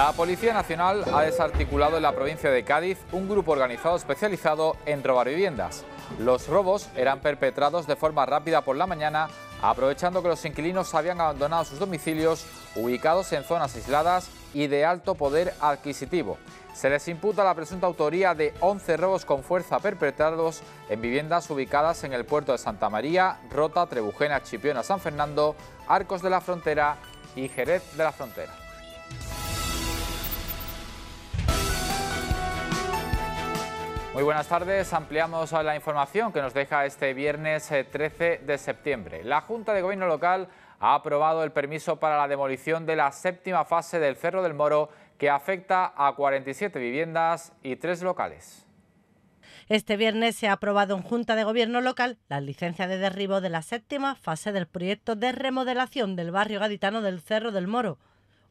La Policía Nacional ha desarticulado en la provincia de Cádiz un grupo organizado especializado en robar viviendas. Los robos eran perpetrados de forma rápida por la mañana, aprovechando que los inquilinos habían abandonado sus domicilios ubicados en zonas aisladas y de alto poder adquisitivo. Se les imputa la presunta autoría de 11 robos con fuerza perpetrados en viviendas ubicadas en el puerto de Santa María, Rota, Trebujena, Chipiona, San Fernando, Arcos de la Frontera y Jerez de la Frontera. Muy buenas tardes. Ampliamos la información que nos deja este viernes 13 eh, de septiembre. La Junta de Gobierno Local ha aprobado el permiso para la demolición de la séptima fase del Cerro del Moro que afecta a 47 viviendas y tres locales. Este viernes se ha aprobado en Junta de Gobierno Local la licencia de derribo de la séptima fase del proyecto de remodelación del barrio gaditano del Cerro del Moro,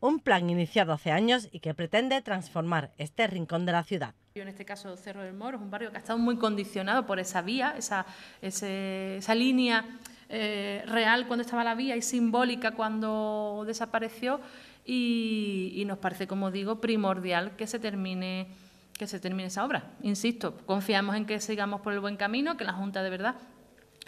un plan iniciado hace años y que pretende transformar este rincón de la ciudad. En este caso, Cerro del Moro es un barrio que ha estado muy condicionado por esa vía, esa, línea eh, real cuando estaba la vía y simbólica cuando desapareció. Y, y, nos parece, como digo, primordial que se termine que se termine esa obra. Insisto, confiamos en que sigamos por el buen camino, que la Junta de verdad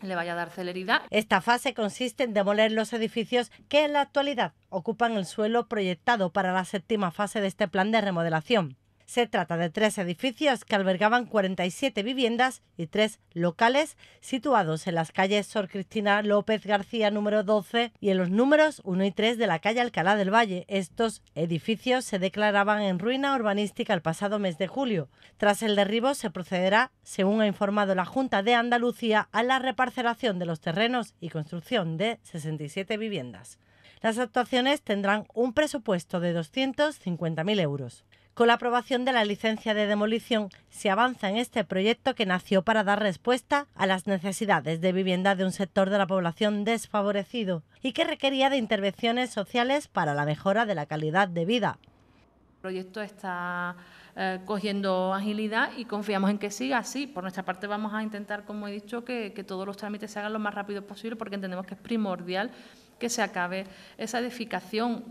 le vaya a dar celeridad. Esta fase consiste en demoler los edificios que en la actualidad ocupan el suelo proyectado para la séptima fase de este plan de remodelación. Se trata de tres edificios que albergaban 47 viviendas y tres locales situados en las calles Sor Cristina López García número 12 y en los números 1 y 3 de la calle Alcalá del Valle. Estos edificios se declaraban en ruina urbanística el pasado mes de julio. Tras el derribo se procederá, según ha informado la Junta de Andalucía, a la reparcelación de los terrenos y construcción de 67 viviendas. Las actuaciones tendrán un presupuesto de 250.000 euros. Con la aprobación de la licencia de demolición se avanza en este proyecto que nació para dar respuesta a las necesidades de vivienda de un sector de la población desfavorecido y que requería de intervenciones sociales para la mejora de la calidad de vida. El proyecto está eh, cogiendo agilidad y confiamos en que siga así. Por nuestra parte vamos a intentar, como he dicho, que todos los trámites se hagan lo más rápido posible porque entendemos que es primordial que se acabe esa edificación.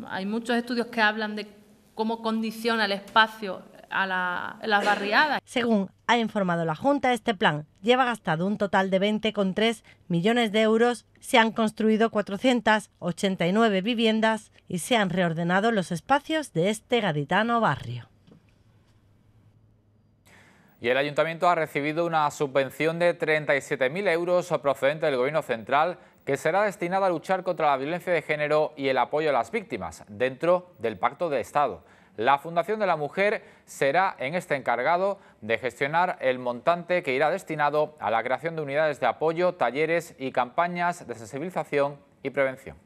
Mm, hay muchos estudios que hablan de cómo condiciona el espacio a, las barriadas. Según ha informado la Junta, este plan lleva gastado un total de 20,3 millones de euros, se han construido 489 viviendas y se han reordenado los espacios de este gaditano barrio y el ayuntamiento ha recibido una subvención de 37.000 euros procedente del Gobierno Central que será destinada a luchar contra la violencia de género y el apoyo a las víctimas dentro del Pacto de Estado. La Fundación de la Mujer será en este encargado de gestionar el montante que irá destinado a la creación de unidades de apoyo, talleres y campañas de sensibilización y prevención.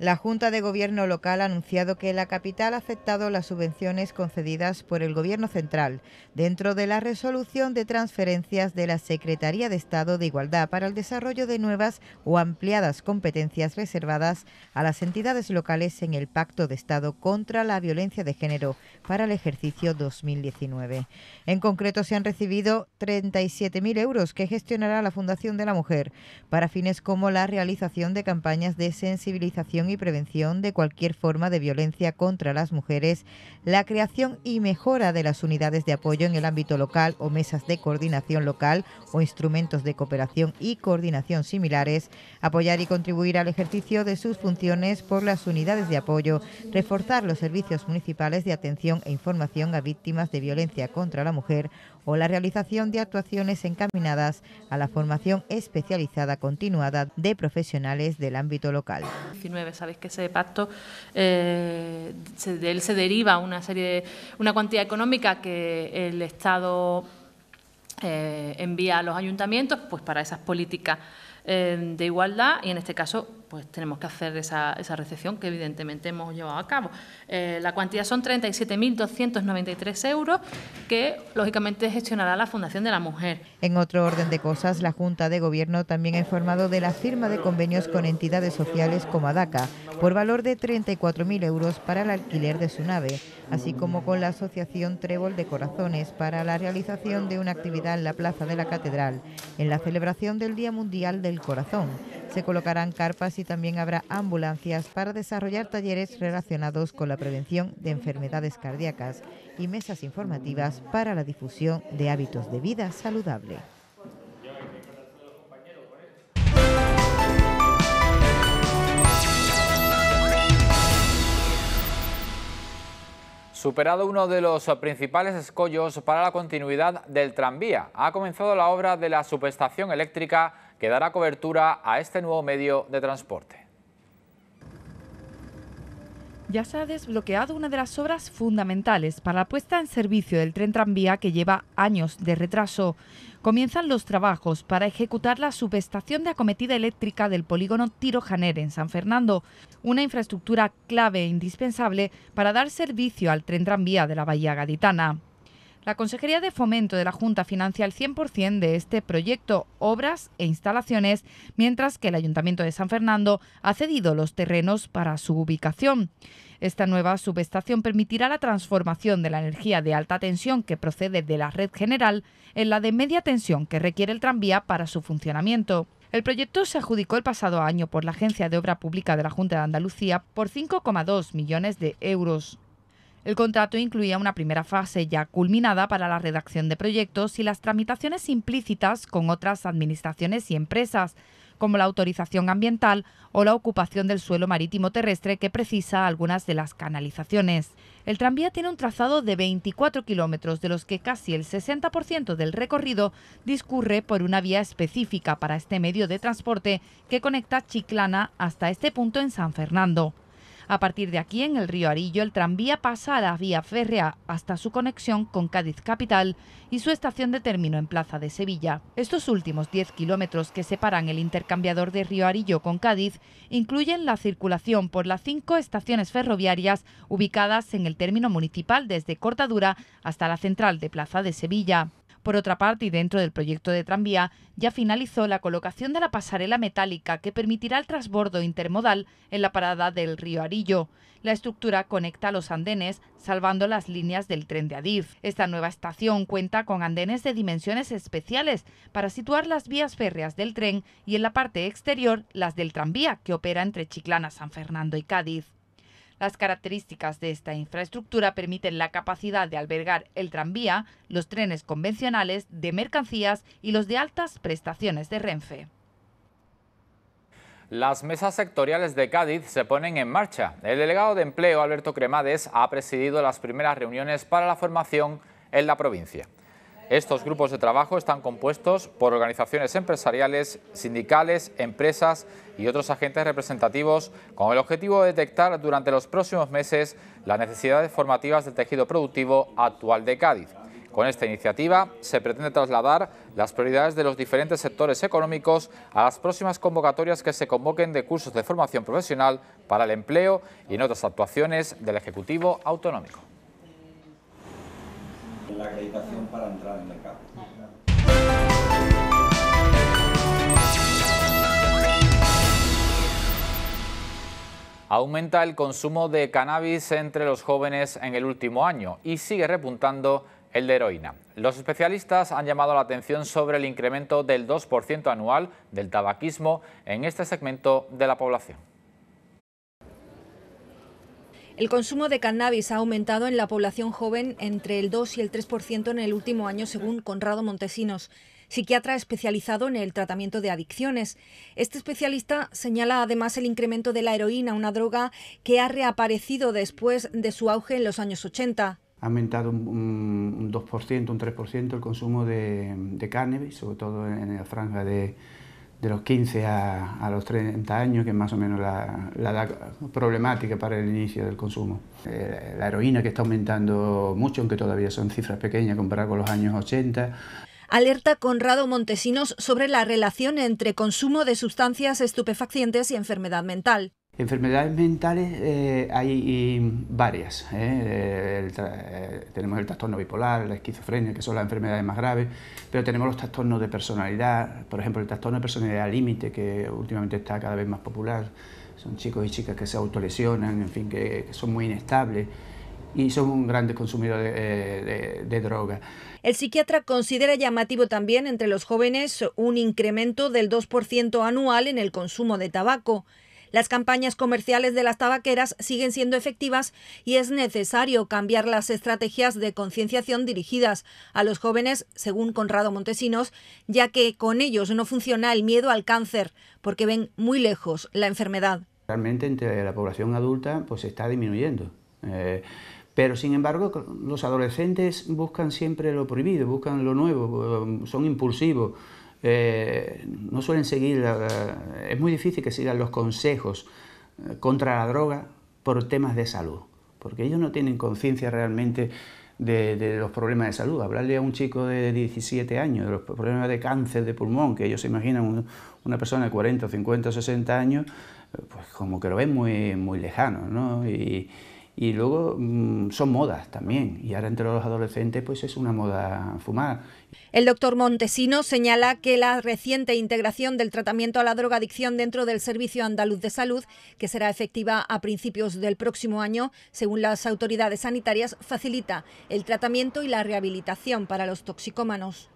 La Junta de Gobierno local ha anunciado que la capital ha aceptado las subvenciones concedidas por el Gobierno central dentro de la resolución de transferencias de la Secretaría de Estado de Igualdad para el desarrollo de nuevas o ampliadas competencias reservadas a las entidades locales en el Pacto de Estado contra la Violencia de Género para el ejercicio 2019. En concreto, se han recibido 37.000 euros que gestionará la Fundación de la Mujer para fines como la realización de campañas de sensibilización y prevención de cualquier forma de violencia contra las mujeres, la creación y mejora de las unidades de apoyo en el ámbito local o mesas de coordinación local o instrumentos de cooperación y coordinación similares, apoyar y contribuir al ejercicio de sus funciones por las unidades de apoyo, reforzar los servicios municipales de atención e información a víctimas de violencia contra la mujer o la realización de actuaciones encaminadas a la formación especializada continuada de profesionales del ámbito local. 19, sabéis que ese pacto eh, de él se deriva una serie de, una cuantía económica que el Estado eh, envía a los ayuntamientos pues para esas políticas eh, de igualdad y en este caso pues tenemos que hacer esa, recepción que evidentemente hemos llevado a cabo. Eh, la cuantía son 37.293 euros que lógicamente gestionará la Fundación de la Mujer. En otro orden de cosas, la Junta de Gobierno también ha informado de la firma de convenios con entidades sociales como ADACA por valor de 34.000 euros para el alquiler de su nave, así como con la Asociación Trébol de Corazones para la realización de una actividad en la Plaza de la Catedral en la celebración del Día Mundial del Corazón se colocarán carpas y también habrá ambulancias para desarrollar talleres relacionados con la prevención de enfermedades cardíacas y mesas informativas para la difusión de hábitos de vida saludable. Superado uno de los principales escollos para la continuidad del tranvía, ha comenzado la obra de la subestación eléctrica que dará cobertura a este nuevo medio de transporte. Ya se ha desbloqueado una de las obras fundamentales para la puesta en servicio del tren tranvía que lleva años de retraso. Comienzan los trabajos para ejecutar la subestación de acometida eléctrica del polígono Tirojaner en San Fernando, una infraestructura clave e indispensable para dar servicio al tren tranvía de la Bahía Gaditana. La Consejería de Fomento de la Junta financia el 100% de este proyecto, obras e instalaciones, mientras que el Ayuntamiento de San Fernando ha cedido los terrenos para su ubicación. Esta nueva subestación permitirá la transformación de la energía de alta tensión que procede de la red general en la de media tensión que requiere el tranvía para su funcionamiento. El proyecto se adjudicó el pasado año por la Agencia de Obra Pública de la Junta de Andalucía por 5,2 millones de euros. El contrato incluía una primera fase ya culminada para la redacción de proyectos y las tramitaciones implícitas con otras administraciones y empresas, como la autorización ambiental o la ocupación del suelo marítimo terrestre que precisa algunas de las canalizaciones. El tranvía tiene un trazado de 24 kilómetros, de los que casi el 60% del recorrido discurre por una vía específica para este medio de transporte que conecta Chiclana hasta este punto en San Fernando. A partir de aquí, en el río Arillo, el tranvía pasa a la vía férrea hasta su conexión con Cádiz Capital y su estación de término en Plaza de Sevilla. Estos últimos 10 kilómetros que separan el intercambiador de Río Arillo con Cádiz incluyen la circulación por las cinco estaciones ferroviarias ubicadas en el término municipal desde Cortadura hasta la central de Plaza de Sevilla. Por otra parte, y dentro del proyecto de tranvía, ya finalizó la colocación de la pasarela metálica que permitirá el transbordo intermodal en la parada del río Arillo. La estructura conecta los andenes, salvando las líneas del tren de Adif. Esta nueva estación cuenta con andenes de dimensiones especiales para situar las vías férreas del tren y en la parte exterior las del tranvía que opera entre Chiclana, San Fernando y Cádiz. Las características de esta infraestructura permiten la capacidad de albergar el tranvía, los trenes convencionales, de mercancías y los de altas prestaciones de Renfe. Las mesas sectoriales de Cádiz se ponen en marcha. El delegado de empleo, Alberto Cremades, ha presidido las primeras reuniones para la formación en la provincia. Estos grupos de trabajo están compuestos por organizaciones empresariales, sindicales, empresas y otros agentes representativos con el objetivo de detectar durante los próximos meses las necesidades formativas del tejido productivo actual de Cádiz. Con esta iniciativa se pretende trasladar las prioridades de los diferentes sectores económicos a las próximas convocatorias que se convoquen de cursos de formación profesional para el empleo y en otras actuaciones del Ejecutivo Autonómico la acreditación para entrar en el mercado. Aumenta el consumo de cannabis entre los jóvenes en el último año y sigue repuntando el de heroína. Los especialistas han llamado la atención sobre el incremento del 2% anual del tabaquismo en este segmento de la población. El consumo de cannabis ha aumentado en la población joven entre el 2 y el 3% en el último año, según Conrado Montesinos, psiquiatra especializado en el tratamiento de adicciones. Este especialista señala además el incremento de la heroína, una droga que ha reaparecido después de su auge en los años 80 ha aumentado un, 2%, un 3% el consumo de, cannabis, sobre todo en la franja de de los 15 a, los 30 años, que es más o menos la, la, problemática para el inicio del consumo. Eh, la heroína que está aumentando mucho, aunque todavía son cifras pequeñas comparado con los años 80. Alerta Conrado Montesinos sobre la relación entre consumo de sustancias estupefacientes y enfermedad mental. Enfermedades mentales eh, hay varias. ¿eh? Eh, tenemos el trastorno bipolar, la esquizofrenia, que son las enfermedades más graves, pero tenemos los trastornos de personalidad, por ejemplo, el trastorno de personalidad límite, que últimamente está cada vez más popular. Son chicos y chicas que se autolesionan, en fin, que, son muy inestables y son un gran consumidor de, drogas. droga. El psiquiatra considera llamativo también entre los jóvenes un incremento del 2% anual en el consumo de tabaco. Las campañas comerciales de las tabaqueras siguen siendo efectivas y es necesario cambiar las estrategias de concienciación dirigidas a los jóvenes, según Conrado Montesinos, ya que con ellos no funciona el miedo al cáncer, porque ven muy lejos la enfermedad. Realmente entre la población adulta pues está disminuyendo. Eh, pero sin embargo, los adolescentes buscan siempre lo prohibido, buscan lo nuevo, son impulsivos, eh, no suelen seguir, eh, es muy difícil que sigan los consejos eh, contra la droga por temas de salud, porque ellos no tienen conciencia realmente de, los problemas de salud. Hablarle a un chico de 17 años de los problemas de cáncer de pulmón, que ellos se imaginan una persona de 40, 50, 60 años, pues como que lo ven muy, muy lejano, ¿no? Y luego mm, son modas también, y ahora entre los adolescentes pues es una moda fumar. El doctor Montesino señala que la reciente integración del tratamiento a la drogadicción dentro del Servicio Andaluz de Salud, que será efectiva a principios del próximo año, según las autoridades sanitarias, facilita el tratamiento y la rehabilitación para los toxicómanos.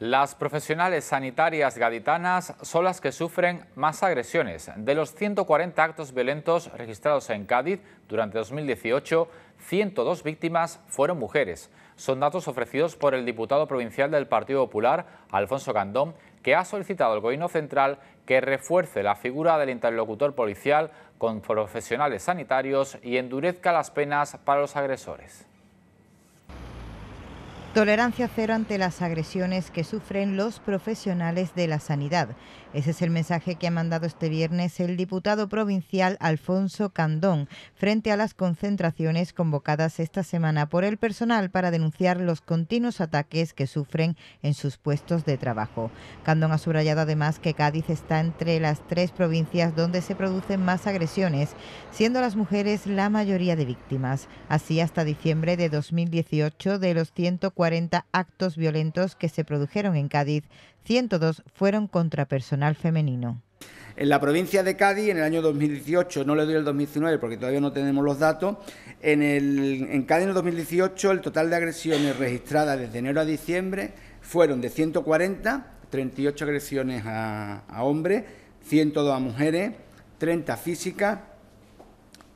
Las profesionales sanitarias gaditanas son las que sufren más agresiones. De los 140 actos violentos registrados en Cádiz durante 2018, 102 víctimas fueron mujeres. Son datos ofrecidos por el diputado provincial del Partido Popular, Alfonso Gandón, que ha solicitado al Gobierno Central que refuerce la figura del interlocutor policial con profesionales sanitarios y endurezca las penas para los agresores. Tolerancia cero ante las agresiones que sufren los profesionales de la sanidad. Ese es el mensaje que ha mandado este viernes el diputado provincial Alfonso Candón frente a las concentraciones convocadas esta semana por el personal para denunciar los continuos ataques que sufren en sus puestos de trabajo. Candón ha subrayado además que Cádiz está entre las tres provincias donde se producen más agresiones, siendo las mujeres la mayoría de víctimas. Así, hasta diciembre de 2018, de los 140 actos violentos que se produjeron en Cádiz, 102 fueron contra personal femenino. En la provincia de Cádiz, en el año 2018, no le doy el 2019 porque todavía no tenemos los datos, en, Cádiz en el 2018 el total de agresiones registradas desde enero a diciembre fueron de 140, 38 agresiones a hombres, 102 a mujeres, 30 físicas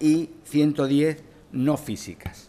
y 110 no físicas.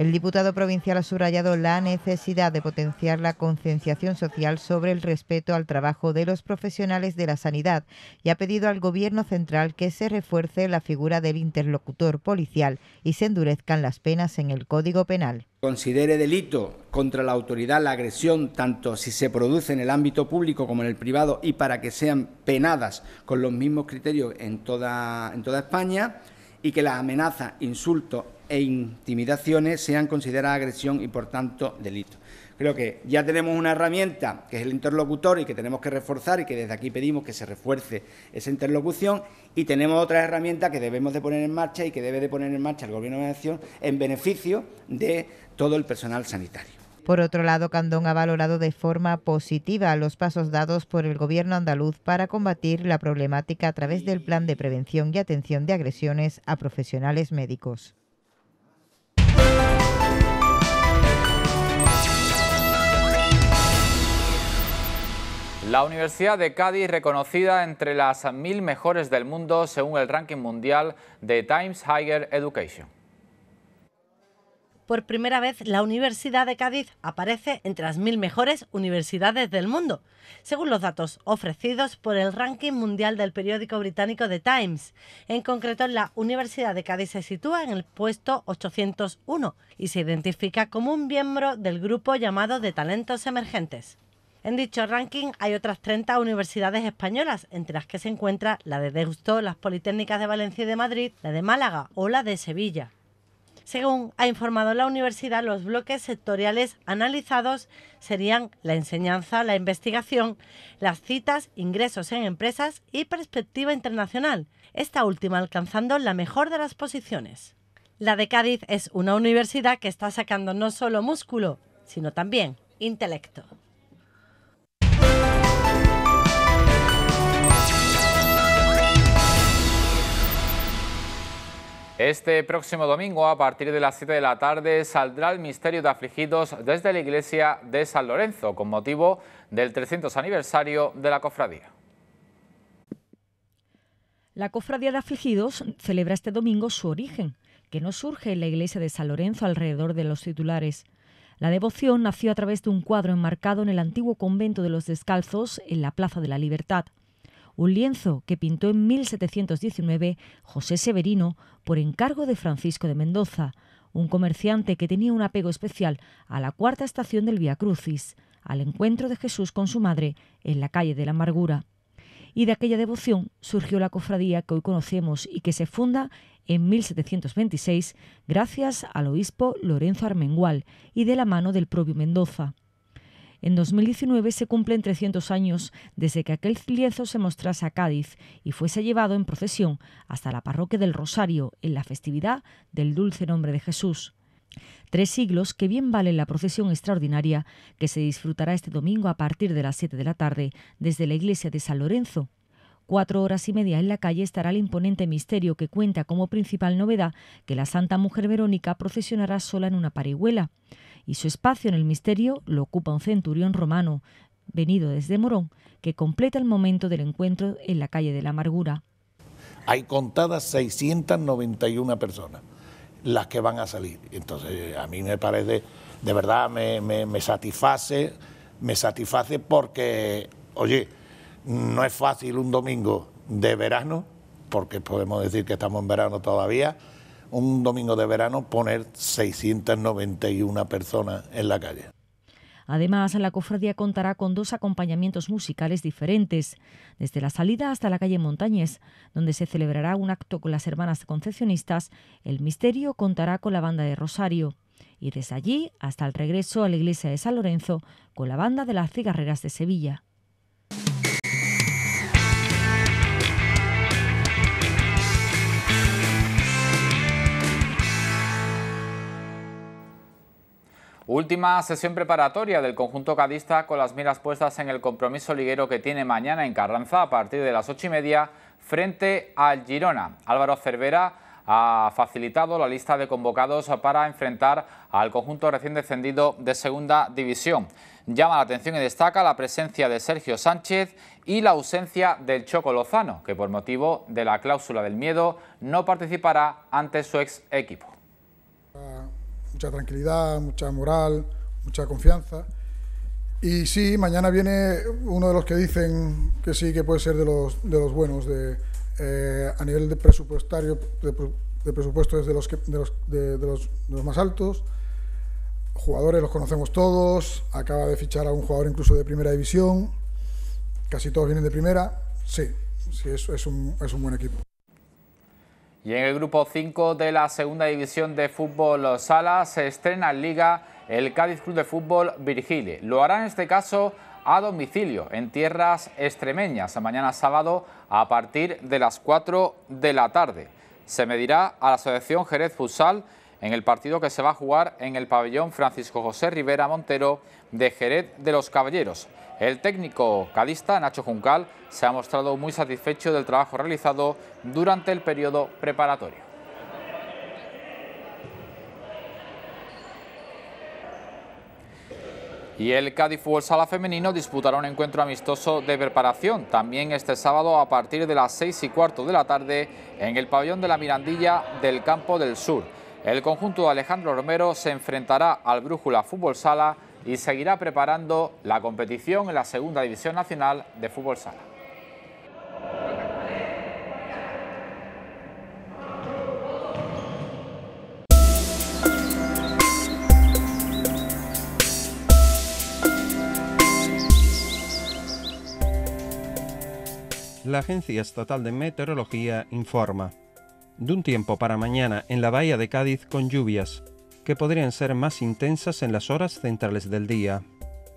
El diputado provincial ha subrayado la necesidad de potenciar la concienciación social sobre el respeto al trabajo de los profesionales de la sanidad y ha pedido al Gobierno central que se refuerce la figura del interlocutor policial y se endurezcan las penas en el Código Penal considere delito contra la autoridad la agresión, tanto si se produce en el ámbito público como en el privado, y para que sean penadas con los mismos criterios en toda, España, y que las amenazas, insultos e intimidaciones sean consideradas agresión y, por tanto, delito. Creo que ya tenemos una herramienta que es el interlocutor y que tenemos que reforzar y que desde aquí pedimos que se refuerce esa interlocución y tenemos otra herramienta que debemos de poner en marcha y que debe de poner en marcha el Gobierno de Nación en beneficio de todo el personal sanitario. Por otro lado, Candón ha valorado de forma positiva los pasos dados por el Gobierno andaluz para combatir la problemática a través del Plan de Prevención y Atención de Agresiones a Profesionales Médicos. La Universidad de Cádiz, reconocida entre las mil mejores del mundo según el ranking mundial de Times Higher Education. Por primera vez, la Universidad de Cádiz aparece entre las mil mejores universidades del mundo, según los datos ofrecidos por el ranking mundial del periódico británico The Times. En concreto, la Universidad de Cádiz se sitúa en el puesto 801 y se identifica como un miembro del grupo llamado de talentos emergentes. En dicho ranking hay otras 30 universidades españolas, entre las que se encuentra la de Deusto, las Politécnicas de Valencia y de Madrid, la de Málaga o la de Sevilla. Según ha informado la universidad, los bloques sectoriales analizados serían la enseñanza, la investigación, las citas, ingresos en empresas y perspectiva internacional, esta última alcanzando la mejor de las posiciones. La de Cádiz es una universidad que está sacando no solo músculo, sino también intelecto. Este próximo domingo, a partir de las 7 de la tarde, saldrá el Misterio de Afligidos desde la Iglesia de San Lorenzo, con motivo del 300 aniversario de la cofradía. La cofradía de Afligidos celebra este domingo su origen, que no surge en la Iglesia de San Lorenzo alrededor de los titulares. La devoción nació a través de un cuadro enmarcado en el antiguo convento de los Descalzos, en la Plaza de la Libertad un lienzo que pintó en 1719 José Severino por encargo de Francisco de Mendoza, un comerciante que tenía un apego especial a la cuarta estación del Vía Crucis, al encuentro de Jesús con su madre en la calle de la Amargura. Y de aquella devoción surgió la cofradía que hoy conocemos y que se funda en 1726 gracias al obispo Lorenzo Armengual y de la mano del propio Mendoza. En 2019 se cumplen 300 años desde que aquel lienzo se mostrase a Cádiz y fuese llevado en procesión hasta la parroquia del Rosario en la festividad del Dulce Nombre de Jesús. Tres siglos que bien valen la procesión extraordinaria que se disfrutará este domingo a partir de las 7 de la tarde desde la iglesia de San Lorenzo. Cuatro horas y media en la calle estará el imponente misterio que cuenta como principal novedad que la Santa Mujer Verónica procesionará sola en una parihuela y su espacio en el misterio lo ocupa un centurión romano, venido desde Morón, que completa el momento del encuentro en la calle de la Amargura. Hay contadas 691 personas las que van a salir. Entonces, a mí me parece, de verdad, me, me, satisface, me satisface porque, oye, no es fácil un domingo de verano, porque podemos decir que estamos en verano todavía, un domingo de verano poner 691 personas en la calle. Además, la cofradía contará con dos acompañamientos musicales diferentes, desde la salida hasta la calle Montañés, donde se celebrará un acto con las hermanas concepcionistas, el misterio contará con la banda de Rosario, y desde allí hasta el regreso a la iglesia de San Lorenzo con la banda de las cigarreras de Sevilla. Última sesión preparatoria del conjunto cadista con las miras puestas en el compromiso liguero que tiene mañana en Carranza a partir de las ocho y media frente al Girona. Álvaro Cervera ha facilitado la lista de convocados para enfrentar al conjunto recién descendido de Segunda División. Llama la atención y destaca la presencia de Sergio Sánchez y la ausencia del Choco Lozano, que por motivo de la cláusula del miedo no participará ante su ex equipo mucha tranquilidad, mucha moral, mucha confianza. Y sí, mañana viene uno de los que dicen que sí, que puede ser de los, de los buenos, eh, a nivel de presupuestario, de, presupuesto es de los, que, de, los, de, los, más altos. Jugadores los conocemos todos, acaba de fichar a un jugador incluso de primera división, casi todos vienen de primera. Sí, es un buen equipo. Y en el grupo 5 de la segunda división de fútbol sala se estrena en Liga el Cádiz Club de Fútbol Virgile. Lo hará en este caso a domicilio en tierras extremeñas mañana sábado a partir de las 4 de la tarde. Se medirá a la Asociación Jerez Futsal en el partido que se va a jugar en el pabellón Francisco José Rivera Montero de Jerez de los Caballeros. El técnico cadista Nacho Juncal se ha mostrado muy satisfecho del trabajo realizado durante el periodo preparatorio. Y el Cádiz Fútbol Sala Femenino disputará un encuentro amistoso de preparación también este sábado a partir de las 6 y cuarto de la tarde en el pabellón de la Mirandilla del Campo del Sur. El conjunto de Alejandro Romero se enfrentará al Brújula Fútbol Sala y seguirá preparando la competición en la Segunda División Nacional de Fútbol Sala. La Agencia Estatal de Meteorología informa de un tiempo para mañana en la bahía de Cádiz con lluvias, que podrían ser más intensas en las horas centrales del día.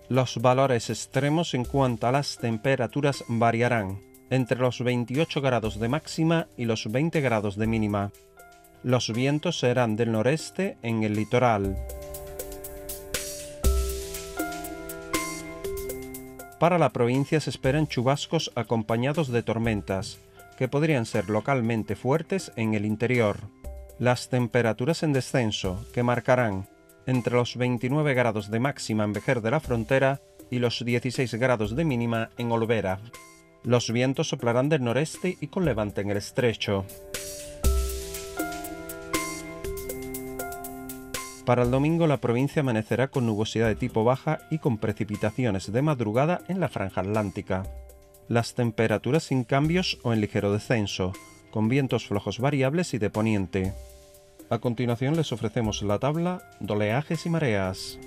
Los valores extremos en cuanto a las temperaturas variarán, entre los 28 grados de máxima y los 20 grados de mínima. Los vientos serán del noreste en el litoral. Para la provincia se esperan chubascos acompañados de tormentas, que podrían ser localmente fuertes en el interior las temperaturas en descenso que marcarán entre los 29 grados de máxima en Vejer de la Frontera y los 16 grados de mínima en Olvera. Los vientos soplarán del noreste y con levante en el estrecho. Para el domingo la provincia amanecerá con nubosidad de tipo baja y con precipitaciones de madrugada en la franja atlántica. Las temperaturas sin cambios o en ligero descenso, con vientos flojos variables y de poniente. A continuación les ofrecemos la tabla Doleajes y mareas.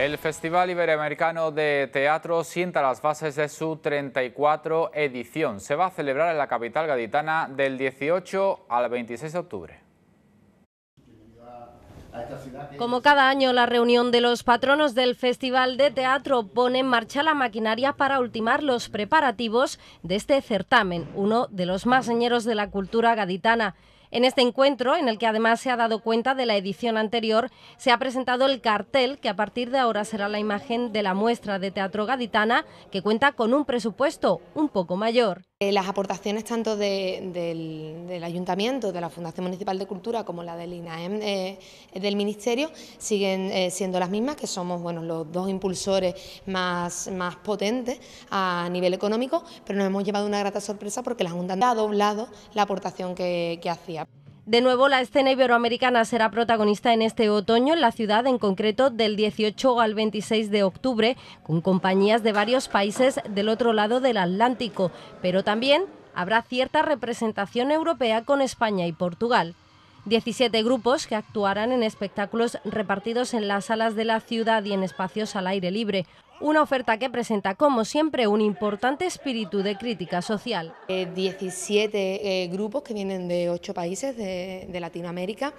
El Festival Iberoamericano de Teatro sienta las bases de su 34 edición. Se va a celebrar en la capital gaditana del 18 al 26 de octubre. Como cada año, la reunión de los patronos del Festival de Teatro pone en marcha la maquinaria para ultimar los preparativos de este certamen, uno de los más señeros de la cultura gaditana. En este encuentro, en el que además se ha dado cuenta de la edición anterior, se ha presentado el cartel que a partir de ahora será la imagen de la muestra de teatro gaditana que cuenta con un presupuesto un poco mayor. Eh, las aportaciones tanto del, Ayuntamiento, de la Fundación Municipal de Cultura, como la del INAEM eh, del Ministerio, siguen eh, siendo las mismas, que somos bueno, los dos impulsores más, más potentes a nivel económico, pero nos hemos llevado una grata sorpresa porque la Junta ha doblado la aportación que hacía. De nuevo, la escena iberoamericana será protagonista en este otoño en la ciudad, en concreto del 18 al 26 de octubre, con compañías de varios países del otro lado del Atlántico, pero también habrá cierta representación europea con España y Portugal. 17 grupos que actuarán en espectáculos repartidos en las salas de la ciudad y en espacios al aire libre. Una oferta que presenta, como siempre, un importante espíritu de crítica social. 17 eh, eh, grupos que vienen de 8 países de, Latinoamérica,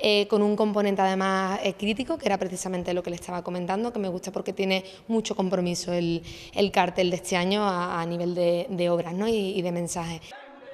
eh, con un componente además crítico, que era precisamente lo que le estaba comentando, que me gusta porque tiene mucho compromiso el, cartel de este año a, nivel de, obras y, y de mensajes.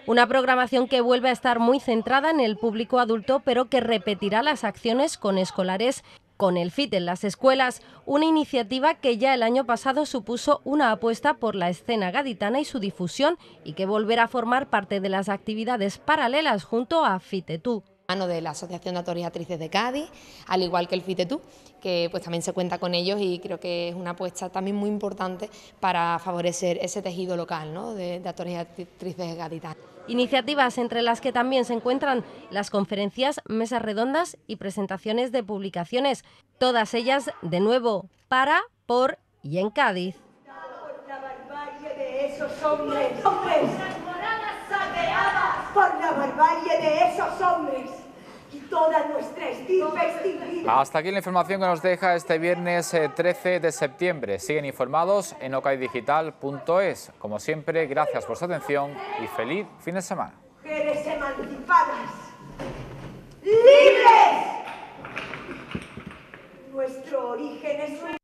Una programación que vuelve a estar muy centrada en el público adulto, pero que repetirá las acciones con escolares con el FIT en las escuelas, una iniciativa que ya el año pasado supuso una apuesta por la escena gaditana y su difusión y que volverá a formar parte de las actividades paralelas junto a FITETU mano de la Asociación de de Cádiz, al igual que el FITETU, que pues también se cuenta con ellos y creo que es una apuesta también muy importante para favorecer ese tejido local de, actores y actrices gaditanas. Iniciativas entre las que también se encuentran las conferencias, mesas redondas y presentaciones de publicaciones, todas ellas de nuevo para, por y en Cádiz. por la barbarie de esos hombres toda nuestra Hasta aquí la información que nos deja este viernes 13 eh, de septiembre. Siguen informados en ocaidigital.es. Como siempre, gracias por su atención y feliz fin de semana. Mujeres emancipadas, libres. Nuestro origen es